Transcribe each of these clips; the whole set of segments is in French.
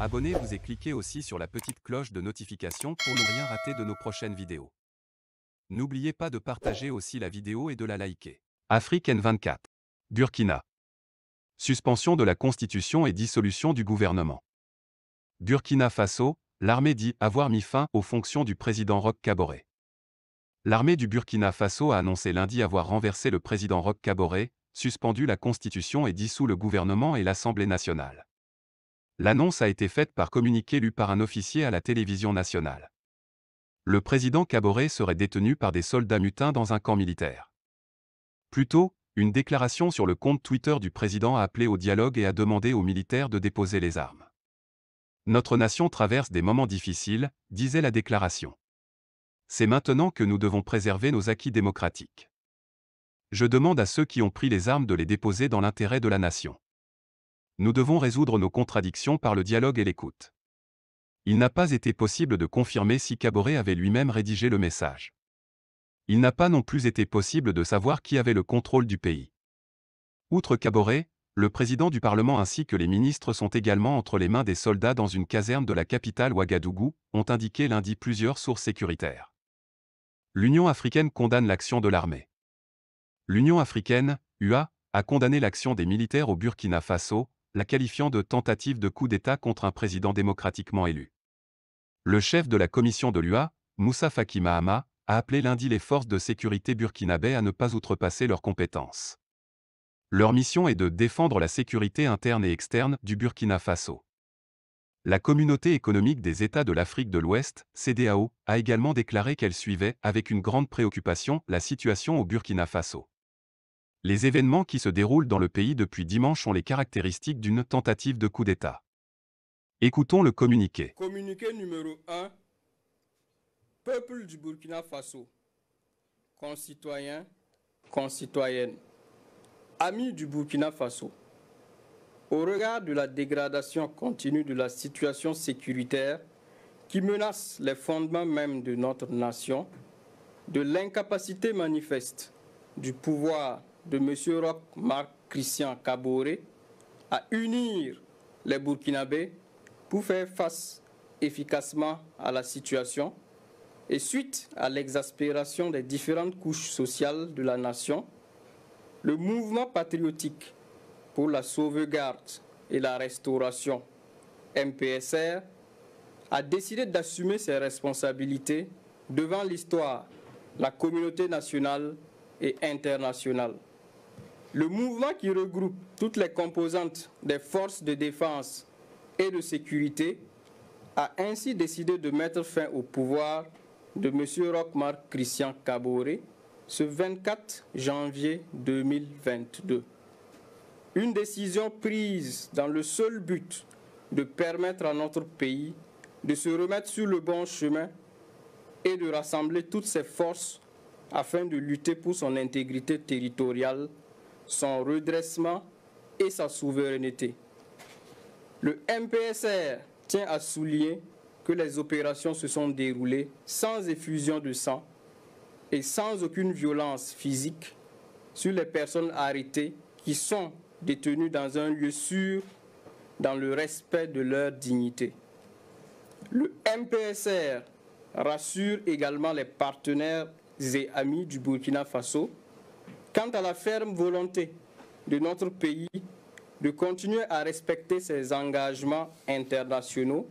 Abonnez-vous et cliquez aussi sur la petite cloche de notification pour ne rien rater de nos prochaines vidéos. N'oubliez pas de partager aussi la vidéo et de la liker. Afrique N24. Burkina. Suspension de la Constitution et dissolution du gouvernement. Burkina Faso, l'armée dit avoir mis fin aux fonctions du président Roch Caboret. L'armée du Burkina Faso a annoncé lundi avoir renversé le président Roch Caboret, suspendu la Constitution et dissous le gouvernement et l'Assemblée nationale. L'annonce a été faite par communiqué lu par un officier à la télévision nationale. Le président Caboret serait détenu par des soldats mutins dans un camp militaire. Plus tôt, une déclaration sur le compte Twitter du président a appelé au dialogue et a demandé aux militaires de déposer les armes. Notre nation traverse des moments difficiles, disait la déclaration. C'est maintenant que nous devons préserver nos acquis démocratiques. Je demande à ceux qui ont pris les armes de les déposer dans l'intérêt de la nation nous devons résoudre nos contradictions par le dialogue et l'écoute. Il n'a pas été possible de confirmer si Caboret avait lui-même rédigé le message. Il n'a pas non plus été possible de savoir qui avait le contrôle du pays. Outre Caboret, le président du Parlement ainsi que les ministres sont également entre les mains des soldats dans une caserne de la capitale Ouagadougou, ont indiqué lundi plusieurs sources sécuritaires. L'Union africaine condamne l'action de l'armée. L'Union africaine, UA, a condamné l'action des militaires au Burkina Faso, la qualifiant de tentative de coup d'État contre un président démocratiquement élu. Le chef de la commission de l'UA, Moussa Faki a appelé lundi les forces de sécurité burkinabè à ne pas outrepasser leurs compétences. Leur mission est de défendre la sécurité interne et externe du Burkina Faso. La communauté économique des États de l'Afrique de l'Ouest, CDAO, a également déclaré qu'elle suivait avec une grande préoccupation la situation au Burkina Faso. Les événements qui se déroulent dans le pays depuis dimanche ont les caractéristiques d'une tentative de coup d'État. Écoutons le communiqué. Communiqué numéro 1. Peuple du Burkina Faso, concitoyens, concitoyennes, amis du Burkina Faso, au regard de la dégradation continue de la situation sécuritaire qui menace les fondements même de notre nation, de l'incapacité manifeste du pouvoir de M. Roch Marc Christian Caboret à unir les Burkinabés pour faire face efficacement à la situation et suite à l'exaspération des différentes couches sociales de la nation, le mouvement patriotique pour la sauvegarde et la restauration, MPSR, a décidé d'assumer ses responsabilités devant l'histoire, la communauté nationale et internationale. Le mouvement qui regroupe toutes les composantes des forces de défense et de sécurité a ainsi décidé de mettre fin au pouvoir de M. Rochmar Christian Caboret ce 24 janvier 2022. Une décision prise dans le seul but de permettre à notre pays de se remettre sur le bon chemin et de rassembler toutes ses forces afin de lutter pour son intégrité territoriale son redressement et sa souveraineté. Le MPSR tient à souligner que les opérations se sont déroulées sans effusion de sang et sans aucune violence physique sur les personnes arrêtées qui sont détenues dans un lieu sûr dans le respect de leur dignité. Le MPSR rassure également les partenaires et amis du Burkina Faso Quant à la ferme volonté de notre pays de continuer à respecter ses engagements internationaux,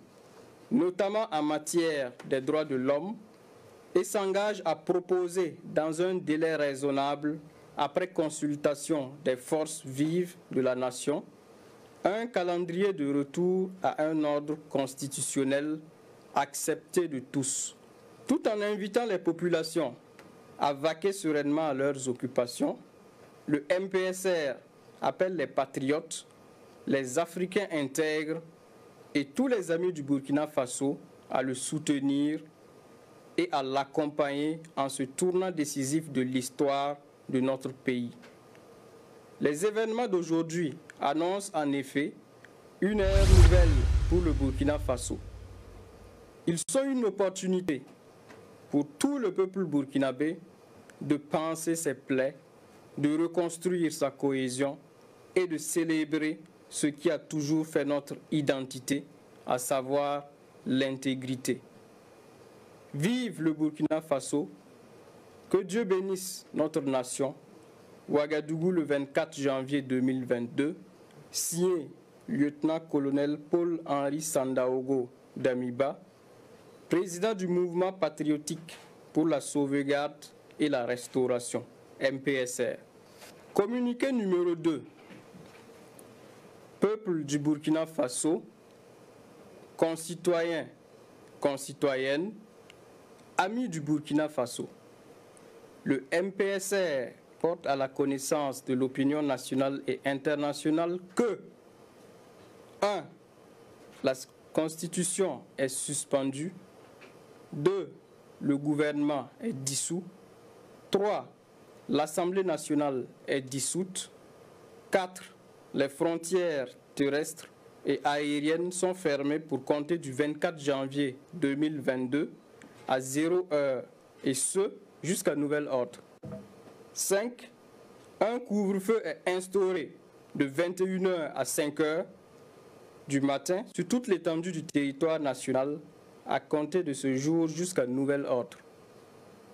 notamment en matière des droits de l'homme, et s'engage à proposer dans un délai raisonnable, après consultation des forces vives de la nation, un calendrier de retour à un ordre constitutionnel accepté de tous, tout en invitant les populations à vaquer sereinement à leurs occupations, le MPSR appelle les patriotes, les Africains intègres et tous les amis du Burkina Faso à le soutenir et à l'accompagner en ce tournant décisif de l'histoire de notre pays. Les événements d'aujourd'hui annoncent en effet une ère nouvelle pour le Burkina Faso. Ils sont une opportunité pour tout le peuple burkinabé de penser ses plaies, de reconstruire sa cohésion et de célébrer ce qui a toujours fait notre identité, à savoir l'intégrité. Vive le Burkina Faso, que Dieu bénisse notre nation. Ouagadougou le 24 janvier 2022, signé lieutenant-colonel Paul-Henri Sandaogo d'Amiba, président du mouvement patriotique pour la sauvegarde et la restauration, MPSR. Communiqué numéro 2. Peuple du Burkina Faso, concitoyens, concitoyennes, amis du Burkina Faso. Le MPSR porte à la connaissance de l'opinion nationale et internationale que 1. La Constitution est suspendue 2. Le gouvernement est dissous. 3. L'Assemblée nationale est dissoute. 4. Les frontières terrestres et aériennes sont fermées pour compter du 24 janvier 2022 à 0 heure et ce jusqu'à nouvel ordre. 5. Un couvre-feu est instauré de 21h à 5h du matin sur toute l'étendue du territoire national à compter de ce jour jusqu'à nouvel ordre.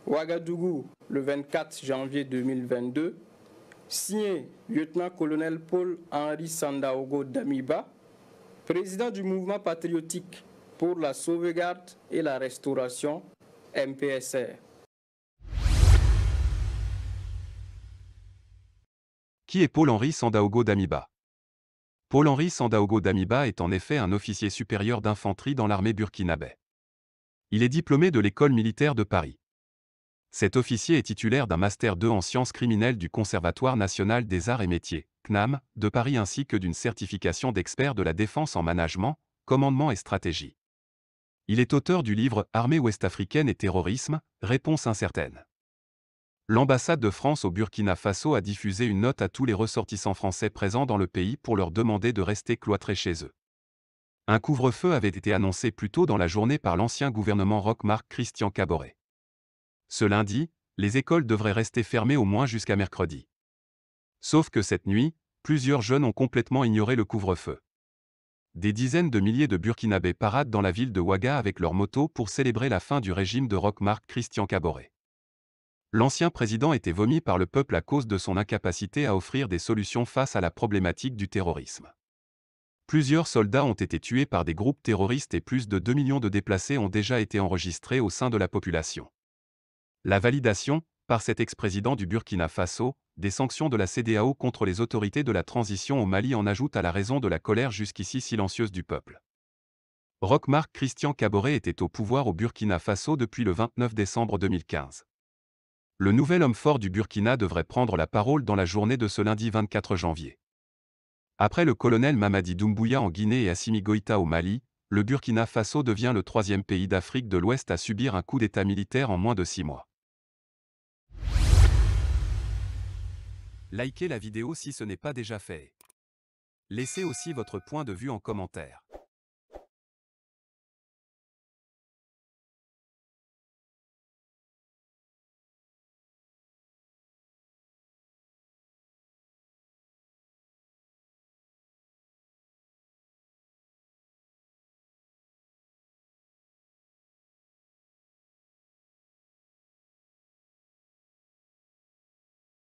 Ouagadougou, le 24 janvier 2022, signé lieutenant-colonel Paul-Henri Sandaogo Damiba, président du mouvement patriotique pour la sauvegarde et la restauration MPSR. Qui est Paul-Henri Sandaogo Damiba Paul-Henri Sandaogo Damiba est en effet un officier supérieur d'infanterie dans l'armée burkinabé. Il est diplômé de l'école militaire de Paris. Cet officier est titulaire d'un Master 2 en sciences criminelles du Conservatoire national des arts et métiers, CNAM, de Paris ainsi que d'une certification d'expert de la défense en management, commandement et stratégie. Il est auteur du livre Armée ouest-africaine et terrorisme, réponse incertaine. L'ambassade de France au Burkina Faso a diffusé une note à tous les ressortissants français présents dans le pays pour leur demander de rester cloîtrés chez eux. Un couvre-feu avait été annoncé plus tôt dans la journée par l'ancien gouvernement Rock marc Christian Caboret. Ce lundi, les écoles devraient rester fermées au moins jusqu'à mercredi. Sauf que cette nuit, plusieurs jeunes ont complètement ignoré le couvre-feu. Des dizaines de milliers de Burkinabés paradent dans la ville de Ouaga avec leur moto pour célébrer la fin du régime de rockmark marc Christian Caboret. L'ancien président était vomi par le peuple à cause de son incapacité à offrir des solutions face à la problématique du terrorisme. Plusieurs soldats ont été tués par des groupes terroristes et plus de 2 millions de déplacés ont déjà été enregistrés au sein de la population. La validation, par cet ex-président du Burkina Faso, des sanctions de la CDAO contre les autorités de la transition au Mali en ajoute à la raison de la colère jusqu'ici silencieuse du peuple. Rockmark Christian Caboret était au pouvoir au Burkina Faso depuis le 29 décembre 2015. Le nouvel homme fort du Burkina devrait prendre la parole dans la journée de ce lundi 24 janvier. Après le colonel Mamadi Doumbouya en Guinée et Assimi Goïta au Mali, le Burkina Faso devient le troisième pays d'Afrique de l'Ouest à subir un coup d'État militaire en moins de six mois. Likez la vidéo si ce n'est pas déjà fait. Laissez aussi votre point de vue en commentaire.